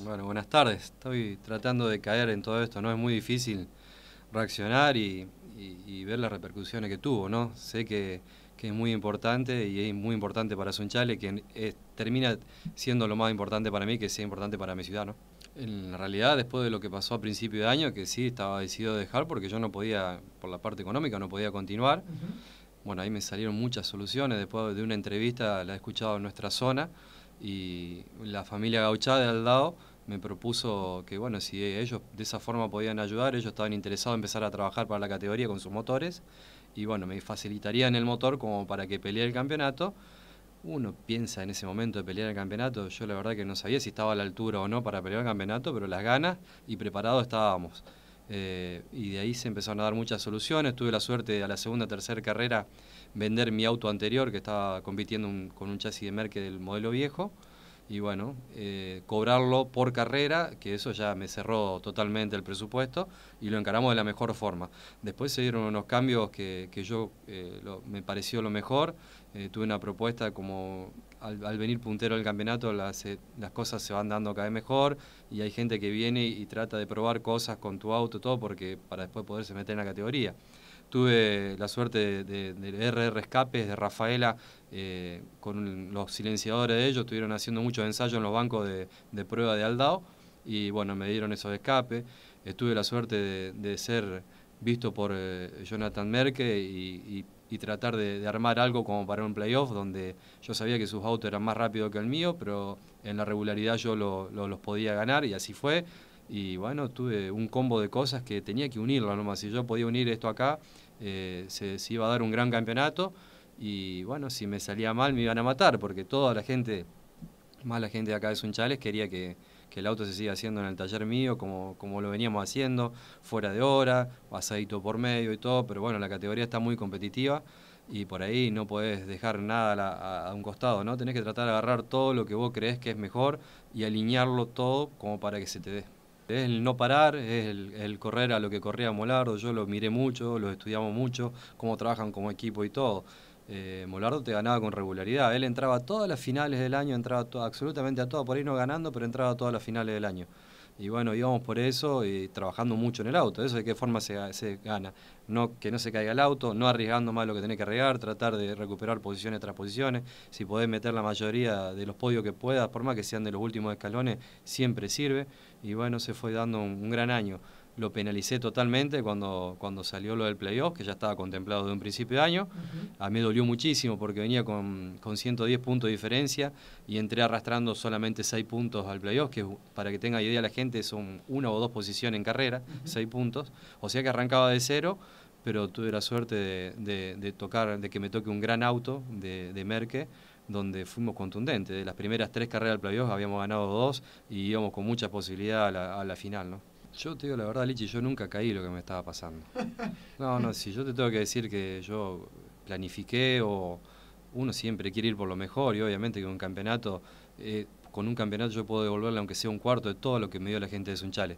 Bueno, buenas tardes. Estoy tratando de caer en todo esto, ¿no? Es muy difícil reaccionar y, ver las repercusiones que tuvo, ¿no? Sé que, es muy importante y es muy importante para Sunchale, que termina siendo lo más importante para mí, que sea importante para mi ciudad, ¿no? En realidad, después de lo que pasó a principio de año, que sí estaba decidido dejar porque yo no podía, por la parte económica, no podía continuar. Bueno, ahí me salieron muchas soluciones. Después de una entrevista, la he escuchado en nuestra zona y la familia Gauchá de al lado me propuso que, bueno, si ellos de esa forma podían ayudar, ellos estaban interesados en empezar a trabajar para la categoría con sus motores y, bueno, me facilitarían el motor como para que peleara el campeonato. Uno piensa en ese momento de pelear el campeonato, yo la verdad que no sabía si estaba a la altura o no para pelear el campeonato, pero las ganas y preparados estábamos. Eh, y de ahí se empezaron a dar muchas soluciones, tuve la suerte a la segunda, tercera carrera vender mi auto anterior que estaba compitiendo con un chasis de Merck del modelo viejo y bueno, eh, cobrarlo por carrera, que eso ya me cerró totalmente el presupuesto y lo encaramos de la mejor forma. Después se dieron unos cambios que, yo eh, me pareció lo mejor, eh, tuve una propuesta como al, venir puntero del campeonato las, cosas se van dando cada vez mejor y hay gente que viene y, trata de probar cosas con tu auto, todo, porque para después poderse meter en la categoría. Tuve la suerte de, RR Escapes, de Rafaela, eh, con los silenciadores de ellos, estuvieron haciendo muchos ensayos en los bancos de, prueba de Aldao y bueno, me dieron esos escapes. tuve la suerte de, ser visto por eh, Jonathan Merke y, tratar de, armar algo como para un playoff donde yo sabía que sus autos eran más rápidos que el mío, pero en la regularidad yo los podía ganar y así fue y bueno, tuve un combo de cosas que tenía que unirlo nomás. Si yo podía unir esto acá, eh, se, iba a dar un gran campeonato y bueno, si me salía mal me iban a matar porque toda la gente, más la gente de acá de Sunchales, quería que, el auto se siga haciendo en el taller mío como, como lo veníamos haciendo, fuera de hora, pasadito por medio y todo, pero bueno, la categoría está muy competitiva y por ahí no podés dejar nada a, un costado, ¿no? Tenés que tratar de agarrar todo lo que vos crees que es mejor y alinearlo todo como para que se te dé. Es el no parar, es el, correr a lo que corría Molardo. Yo lo miré mucho, lo estudiamos mucho, cómo trabajan como equipo y todo. Eh, Molardo te ganaba con regularidad. Él entraba a todas las finales del año, entraba absolutamente a todas, por ahí no ganando, pero entraba a todas las finales del año y bueno, íbamos por eso y trabajando mucho en el auto, eso de qué forma se, gana, no, que no se caiga el auto, no arriesgando más lo que tiene que arriesgar, tratar de recuperar posiciones tras posiciones, si podés meter la mayoría de los podios que puedas, por más que sean de los últimos escalones, siempre sirve, y bueno, se fue dando un gran año lo penalicé totalmente cuando, cuando salió lo del playoff, que ya estaba contemplado de un principio de año. A mí dolió muchísimo porque venía con, 110 puntos de diferencia y entré arrastrando solamente 6 puntos al playoff, que para que tenga idea la gente son una o dos posiciones en carrera, 6 puntos. O sea que arrancaba de cero, pero tuve la suerte de, tocar, de que me toque un gran auto de, de Merke donde fuimos contundentes. De las primeras tres carreras del playoff habíamos ganado dos y íbamos con mucha posibilidad a la, a la final. ¿no? Yo te digo la verdad, Lichi, yo nunca caí lo que me estaba pasando. No, no, si yo te tengo que decir que yo planifiqué o uno siempre quiere ir por lo mejor y obviamente que un campeonato, eh, con un campeonato yo puedo devolverle aunque sea un cuarto de todo lo que me dio la gente de Sunchale.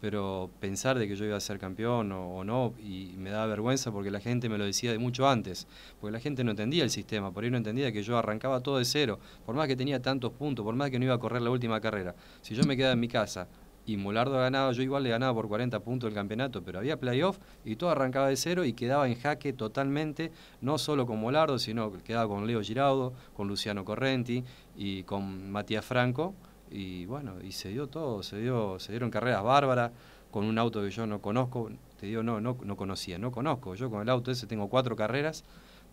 Pero pensar de que yo iba a ser campeón o, no, y me daba vergüenza porque la gente me lo decía de mucho antes, porque la gente no entendía el sistema, por ahí no entendía que yo arrancaba todo de cero, por más que tenía tantos puntos, por más que no iba a correr la última carrera. Si yo me quedaba en mi casa y Molardo ganaba, yo igual le ganaba por 40 puntos el campeonato, pero había playoff y todo arrancaba de cero y quedaba en jaque totalmente, no solo con Molardo, sino quedaba con Leo Giraudo, con Luciano Correnti y con Matías Franco. Y bueno, y se dio todo, se, dio, se dieron carreras bárbaras con un auto que yo no conozco, te digo, no, no, no conocía, no conozco. Yo con el auto ese tengo cuatro carreras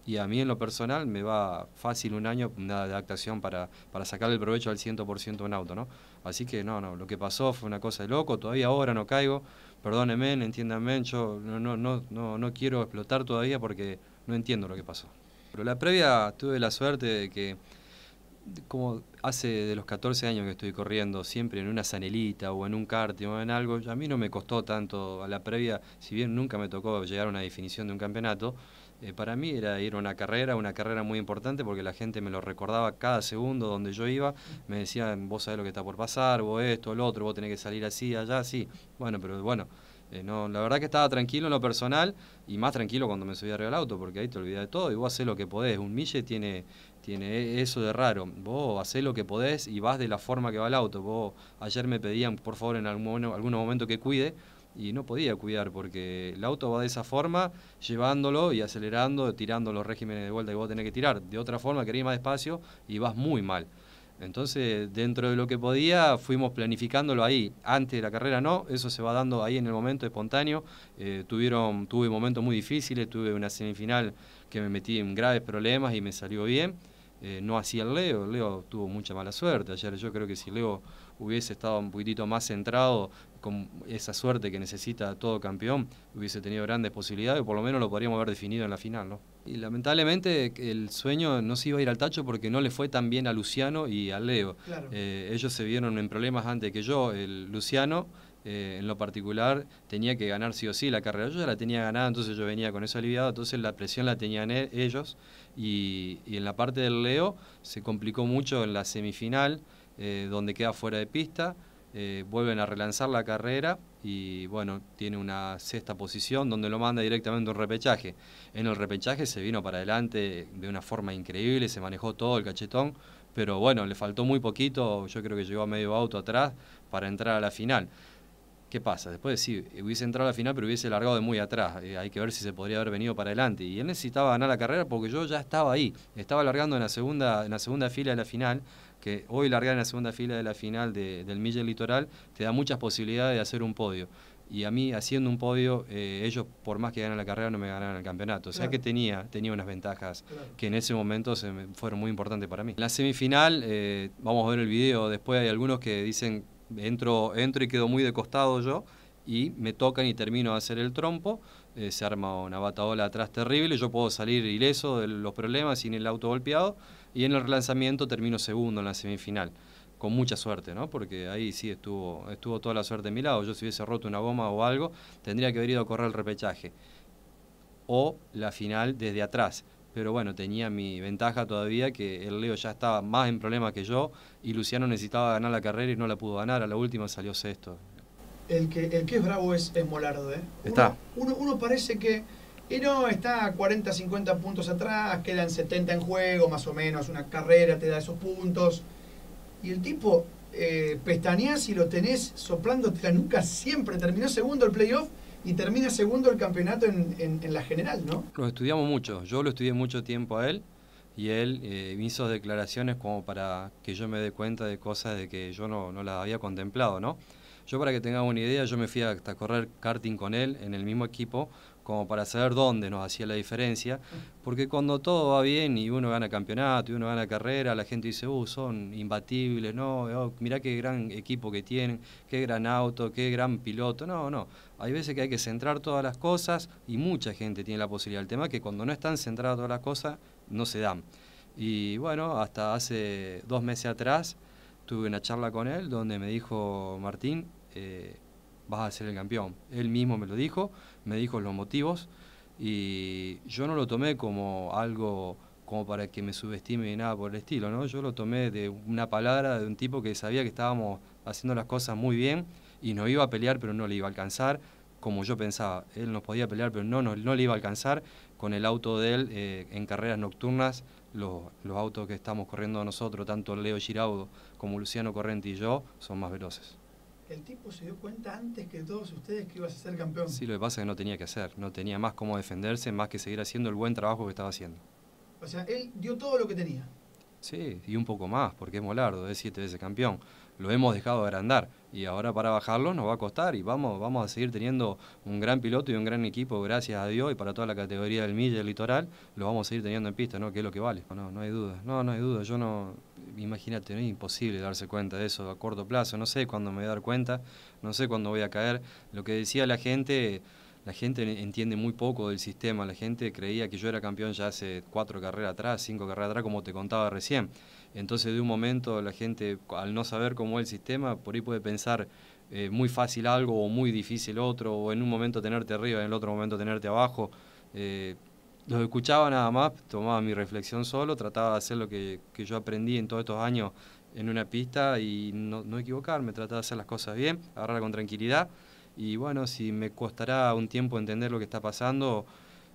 y a mí en lo personal me va fácil un año de adaptación para, para sacar el provecho al 100% un auto, ¿no? Así que no, no, lo que pasó fue una cosa de loco, todavía ahora no caigo, perdónenme, entiéndanme, yo no, no, no, no, no quiero explotar todavía porque no entiendo lo que pasó. Pero la previa tuve la suerte de que como hace de los 14 años que estoy corriendo, siempre en una sanelita o en un karting o en algo, a mí no me costó tanto a la previa, si bien nunca me tocó llegar a una definición de un campeonato, eh, para mí era ir a una carrera, una carrera muy importante porque la gente me lo recordaba cada segundo donde yo iba, me decían, vos sabés lo que está por pasar, vos esto, el otro, vos tenés que salir así, allá, así. Bueno, pero bueno, eh, no, la verdad que estaba tranquilo en lo personal y más tranquilo cuando me subí arriba del auto, porque ahí te olvidas de todo y vos haces lo que podés. Un mille tiene, eso de raro. Vos haces lo que podés y vas de la forma que va el auto. Vos ayer me pedían, por favor, en algún, algún momento que cuide y no podía cuidar porque el auto va de esa forma, llevándolo y acelerando, tirando los regímenes de vuelta y vos tenés que tirar. De otra forma, querés más despacio y vas muy mal. Entonces, dentro de lo que podía, fuimos planificándolo ahí. Antes de la carrera no, eso se va dando ahí en el momento espontáneo. Eh, tuvieron, tuve momentos muy difíciles, tuve una semifinal que me metí en graves problemas y me salió bien. Eh, no hacía el Leo, Leo tuvo mucha mala suerte. Ayer yo creo que si Leo hubiese estado un poquitito más centrado con esa suerte que necesita todo campeón, hubiese tenido grandes posibilidades, por lo menos lo podríamos haber definido en la final, ¿no? Y lamentablemente el sueño no se iba a ir al tacho porque no le fue tan bien a Luciano y a Leo. Eh, ellos se vieron en problemas antes que yo. El Luciano, eh, en lo particular, tenía que ganar sí o sí la carrera. Yo ya la tenía ganada, entonces yo venía con eso aliviado, entonces la presión la tenían e-, ellos. Y, y en la parte del Leo se complicó mucho en la semifinal. Eh, donde queda fuera de pista, eh, vuelven a relanzar la carrera y bueno, tiene una sexta posición donde lo manda directamente un repechaje. En el repechaje se vino para adelante de una forma increíble, se manejó todo el cachetón, pero bueno, le faltó muy poquito, yo creo que llegó a medio auto atrás para entrar a la final. ¿Qué pasa? Después sí, hubiese entrado a la final, pero hubiese largado de muy atrás. Eh, hay que ver si se podría haber venido para adelante. Y él necesitaba ganar la carrera porque yo ya estaba ahí. Estaba largando en la segunda, en la segunda fila de la final que hoy largar en la segunda fila de la final del Mille Litoral te da muchas posibilidades de hacer un podio. Y a mí, haciendo un podio, eh, ellos, por más que ganan la carrera, no me ganaron el campeonato. O sea que tenía, tenía unas ventajas que en ese momento fueron muy importantes para mí. En la semifinal, eh, vamos a ver el video, después hay algunos que dicen, entro, entro y quedo muy de costado yo, y me tocan y termino de hacer el trompo, eh, se arma una bataola atrás terrible, yo puedo salir ileso de los problemas sin el auto golpeado y en el relanzamiento termino segundo en la semifinal, con mucha suerte, ¿no? Porque ahí sí estuvo, estuvo toda la suerte de mi lado. Yo si hubiese roto una goma o algo, tendría que haber ido a correr el repechaje. O la final desde atrás. Pero bueno, tenía mi ventaja todavía, que el Leo ya estaba más en problemas que yo y Luciano necesitaba ganar la carrera y no la pudo ganar. A la última salió sexto. El que, el que es bravo es, es Molardo, ¿eh? Está. Uno, uno parece que y no, está 40, 50 puntos atrás, quedan 70 en juego, más o menos, una carrera te da esos puntos. Y el tipo eh, y lo tenés soplándote la nuca siempre. Terminó segundo el playoff y termina segundo el campeonato en, la general, ¿no? Lo estudiamos mucho. Yo lo estudié mucho tiempo a él y él eh, me hizo declaraciones como para que yo me dé cuenta de cosas de que yo no, no las había contemplado, ¿no? Yo para que tenga una idea, yo me fui hasta correr karting con él en el mismo equipo, como para saber dónde nos hacía la diferencia, porque cuando todo va bien y uno gana campeonato y uno gana carrera, la gente dice, uh, son imbatibles, no, oh, mirá qué gran equipo que tienen, qué gran auto, qué gran piloto, no, no. Hay veces que hay que centrar todas las cosas y mucha gente tiene la posibilidad. El tema es que cuando no están centradas todas las cosas, no se dan. Y bueno, hasta hace dos meses atrás tuve una charla con él donde me dijo, Martín, eh, vas a ser el campeón. Él mismo me lo dijo, me dijo los motivos y yo no lo tomé como algo como para que me subestime ni nada por el estilo, ¿no? Yo lo tomé de una palabra de un tipo que sabía que estábamos haciendo las cosas muy bien y nos iba a pelear pero no le iba a alcanzar, como yo pensaba. Él nos podía pelear pero no, no, le iba a alcanzar. Con el auto de él eh, en carreras nocturnas, los, los autos que estamos corriendo nosotros, tanto Leo Giraudo como Luciano Correnti y yo, son más veloces el tipo se dio cuenta antes que todos ustedes que ibas a ser campeón. Sí, lo que pasa es que no tenía que hacer, no tenía más cómo defenderse, más que seguir haciendo el buen trabajo que estaba haciendo. O sea, él dio todo lo que tenía. Sí, y un poco más, porque es Molardo, es siete veces campeón. Lo hemos dejado agrandar y ahora para bajarlo nos va a costar y vamos, vamos a seguir teniendo un gran piloto y un gran equipo, gracias a Dios, y para toda la categoría del Mille, el litoral, lo vamos a seguir teniendo en pista, ¿no? Que es lo que vale. No, no hay duda, no, no hay duda, yo no, imagínate, es imposible darse cuenta de eso a corto plazo, no sé cuándo me voy a dar cuenta, no sé cuándo voy a caer. Lo que decía la gente, la gente entiende muy poco del sistema, la gente creía que yo era campeón ya hace cuatro carreras atrás, cinco carreras atrás, como te contaba recién. Entonces de un momento la gente, al no saber cómo es el sistema, por ahí puede pensar eh, muy fácil algo o muy difícil otro, o en un momento tenerte arriba, en el otro momento tenerte abajo. Eh, los escuchaba nada más, tomaba mi reflexión solo, trataba de hacer lo que, yo aprendí en todos estos años en una pista y no, equivocarme, trataba de hacer las cosas bien, agarrarla con tranquilidad. Y bueno, si me costará un tiempo entender lo que está pasando,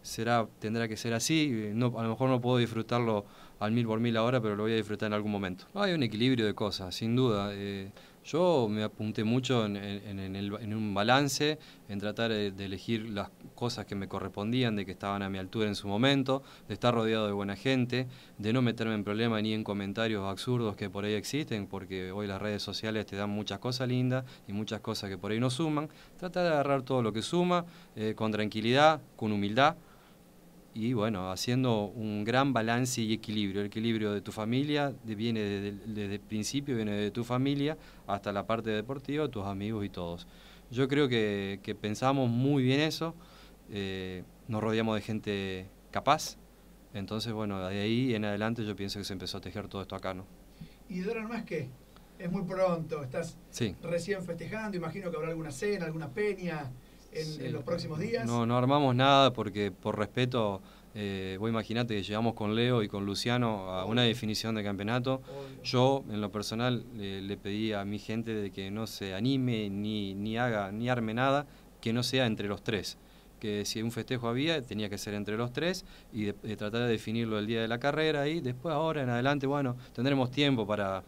será, tendrá que ser así. No, a lo mejor no puedo disfrutarlo al mil por mil ahora, pero lo voy a disfrutar en algún momento. Hay un equilibrio de cosas, sin duda. Eh, yo me apunté mucho en, un balance, en tratar de, elegir las cosas que me correspondían, de que estaban a mi altura en su momento, de estar rodeado de buena gente, de no meterme en problemas ni en comentarios absurdos que por ahí existen, porque hoy las redes sociales te dan muchas cosas lindas y muchas cosas que por ahí no suman. Tratar de agarrar todo lo que suma eh, con tranquilidad, con humildad y bueno, haciendo un gran balance y equilibrio. El equilibrio de tu familia viene desde, el principio, viene de tu familia hasta la parte deportiva, tus amigos y todos. Yo creo que, pensamos muy bien eso, eh, nos rodeamos de gente capaz, entonces bueno, de ahí en adelante yo pienso que se empezó a tejer todo esto acá, ¿no? ¿Y Dora, no más que Es muy pronto, estás recién festejando, imagino que habrá alguna cena, alguna peña en, los próximos días? No, no armamos nada porque por respeto... Eh, vos imaginate que llegamos con Leo y con Luciano a una definición de campeonato. Yo, en lo personal, le, le pedí a mi gente de que no se anime ni, ni haga, ni arme nada que no sea entre los tres que si un festejo había, tenía que ser entre los tres y tratar de definirlo el día de la carrera y después ahora en adelante, bueno, tendremos tiempo para,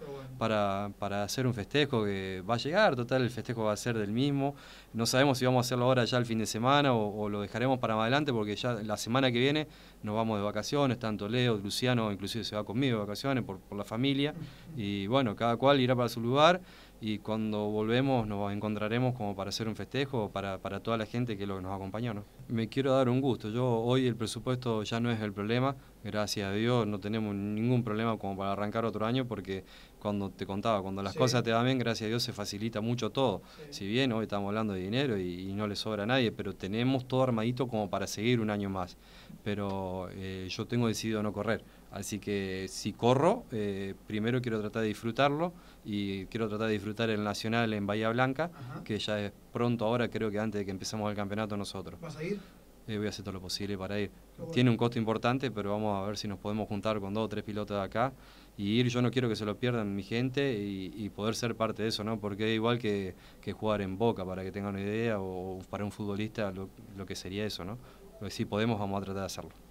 hacer un festejo que va a llegar, total, el festejo va a ser del mismo. No sabemos si vamos a hacerlo ahora ya el fin de semana o, lo dejaremos para más adelante porque ya la semana que viene nos vamos de vacaciones, tanto Leo, Luciano, inclusive se va conmigo de vacaciones por la familia y bueno, cada cual irá para su lugar y cuando volvemos nos encontraremos como para hacer un festejo para, toda la gente que, lo, nos acompañó. ¿no? Me quiero dar un gusto, yo hoy el presupuesto ya no es el problema, gracias a Dios no tenemos ningún problema como para arrancar otro año porque cuando te contaba, cuando las cosas te van bien, gracias a Dios se facilita mucho todo. Si bien hoy estamos hablando de dinero y, no le sobra a nadie, pero tenemos todo armadito como para seguir un año más. Pero eh, yo tengo decidido no correr Así que si corro, eh, primero quiero tratar de disfrutarlo y quiero tratar de disfrutar el Nacional en Bahía Blanca, que ya es pronto ahora, creo que antes de que empecemos el campeonato nosotros. ¿Vas a ir? Eh, voy a hacer todo lo posible para ir. Tiene un costo importante, pero vamos a ver si nos podemos juntar con dos o tres pilotos de acá y ir. Yo no quiero que se lo pierdan mi gente y, poder ser parte de eso, ¿no? Porque es igual que, jugar en Boca, para que tengan una idea, o, para un futbolista, lo, que sería eso, ¿no? si pues podemos, vamos a tratar de hacerlo.